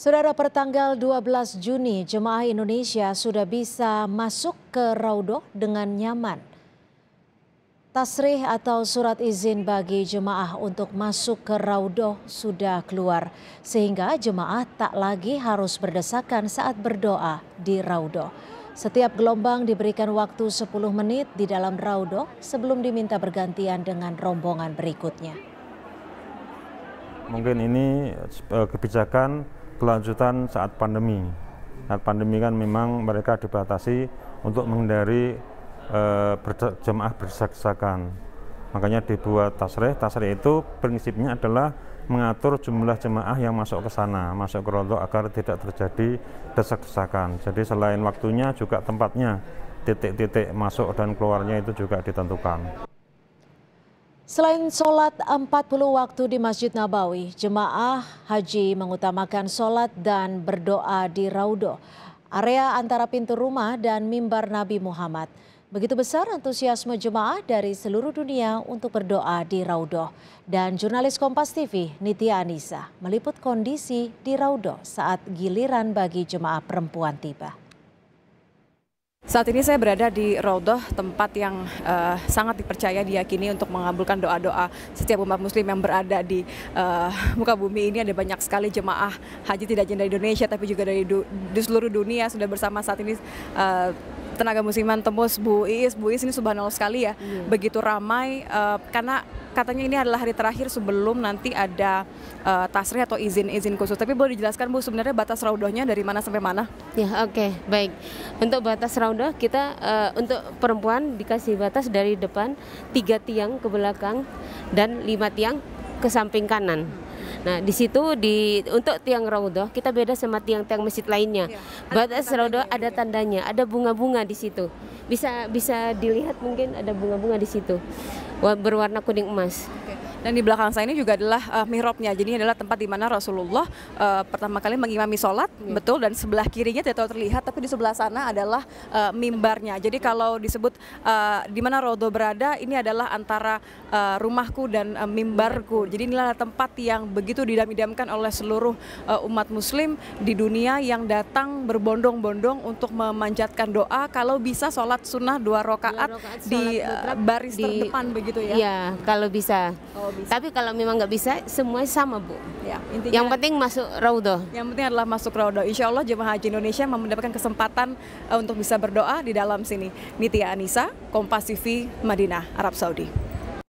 Saudara pertanggal 12 Juni, jemaah Indonesia sudah bisa masuk ke Raudoh dengan nyaman. Tasrih atau surat izin bagi jemaah untuk masuk ke Raudoh sudah keluar, sehingga jemaah tak lagi harus berdesakan saat berdoa di Raudoh. Setiap gelombang diberikan waktu 10 menit di dalam Raudoh sebelum diminta bergantian dengan rombongan berikutnya. Mungkin ini eh, kebijakan kelanjutan saat pandemi. Saat pandemi kan memang mereka dibatasi untuk menghindari eh, jemaah berdesak-desakan. Makanya dibuat tasreh. Tasreh itu prinsipnya adalah mengatur jumlah jemaah yang masuk ke sana, masuk ke rontok agar tidak terjadi desak-desakan. Jadi selain waktunya juga tempatnya, titik-titik masuk dan keluarnya itu juga ditentukan. Selain sholat 40 waktu di Masjid Nabawi, jemaah haji mengutamakan sholat dan berdoa di Raudo, area antara pintu rumah dan mimbar Nabi Muhammad. Begitu besar antusiasme jemaah dari seluruh dunia untuk berdoa di Raudo. Dan jurnalis Kompas TV, Nitya Anissa, meliput kondisi di Raudo saat giliran bagi jemaah perempuan tiba. Saat ini saya berada di Rodoh, tempat yang uh, sangat dipercaya diyakini untuk mengabulkan doa-doa setiap umat muslim yang berada di uh, muka bumi ini. Ada banyak sekali jemaah haji tidak hanya dari Indonesia tapi juga dari, du, di seluruh dunia sudah bersama saat ini uh, tenaga musiman tembus Bu Iis. Bu Iis ini subhanallah sekali ya, yeah. begitu ramai uh, karena katanya ini adalah hari terakhir sebelum nanti ada uh, eh, tasri atau izin-izin khusus. Tapi boleh dijelaskan Bu sebenarnya batas raudohnya dari mana sampai mana? Ya yeah, oke okay, baik. Untuk batas raudoh kita uh, untuk perempuan dikasih batas dari depan tiga tiang ke belakang dan lima tiang ke samping kanan. Nah, di situ di untuk tiang raudhah kita beda sama tiang-tiang masjid lainnya. Iya. Gitu ya, Batas raudhah ada tandanya, ada bunga-bunga di situ. Bisa bisa dilihat mungkin ada bunga-bunga di situ. Berwarna kuning emas. Dan di belakang saya ini juga adalah uh, mihrabnya. Jadi ini adalah tempat di mana Rasulullah uh, pertama kali mengimami sholat, yeah. betul. Dan sebelah kirinya tidak terlihat, tapi di sebelah sana adalah uh, mimbarnya. Jadi kalau disebut uh, di mana Rodo berada, ini adalah antara uh, rumahku dan uh, mimbarku. Jadi inilah tempat yang begitu didam damkan oleh seluruh uh, umat Muslim di dunia yang datang berbondong-bondong untuk memanjatkan doa. Kalau bisa sholat sunnah dua rakaat di uh, baris di, terdepan begitu ya? Iya, kalau bisa. Oh, bisa. Tapi kalau memang nggak bisa, semuanya sama bu. Ya, intinya, yang penting masuk Raudoh. Yang penting adalah masuk Raudoh. Insya Allah jemaah haji Indonesia mendapatkan kesempatan eh, untuk bisa berdoa di dalam sini. Nitya Anissa, Kompas TV, Madinah, Arab Saudi.